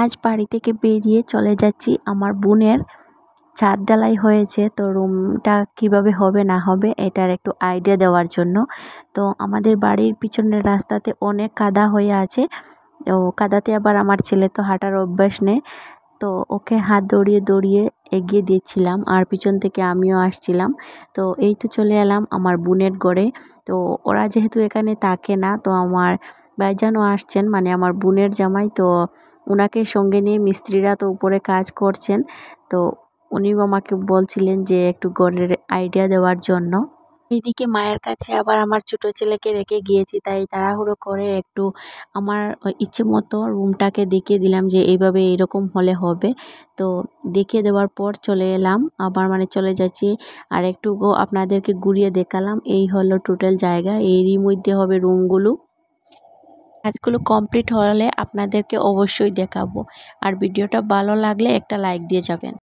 আজ বাড়ি থেকে বেরিয়ে চলে যাচ্ছি আমার বোনের ছাদ ঢালাই হয়েছে তো রুমটা কিভাবে হবে না হবে এটার একটু আইডিয়া দেওয়ার জন্য তো আমাদের বাড়ির পিছনের রাস্তাতে অনেক কাদা হয়ে আছে ও কাদাতে আবার আমার ছেলে তো হাঁটার অভ্যাস নেই তো ওকে হাত দড়িয়ে দড়িয়ে এগিয়ে দিয়েছিলাম আর পিছন থেকে আমিও আসছিলাম তো এই তো চলে এলাম আমার বোনের গড়ে তো ওরা যেহেতু এখানে থাকে না তো আমার ভাইজানও আসছেন মানে আমার বোনের জামাই তো ওনাকে সঙ্গে নিয়ে মিস্ত্রিরা তো উপরে কাজ করছেন তো উনিও আমাকে বলছিলেন যে একটু গড়ের আইডিয়া দেওয়ার জন্য এদিকে মায়ের কাছে আবার আমার ছোট ছেলেকে রেখে গিয়েছি তাই তাড়াহুড়ো করে একটু আমার ইচ্ছে মতো রুমটাকে দেখিয়ে দিলাম যে এইভাবে এরকম হলে হবে তো দেখিয়ে দেওয়ার পর চলে এলাম আবার মানে চলে যাচ্ছি আর একটু আপনাদেরকে ঘুরিয়ে দেখালাম এই হলো টোটাল জায়গা এরই মধ্যে হবে রুমগুলো কাজগুলো কমপ্লিট হলে আপনাদেরকে অবশ্যই দেখাবো আর ভিডিওটা ভালো লাগলে একটা লাইক দিয়ে যাবেন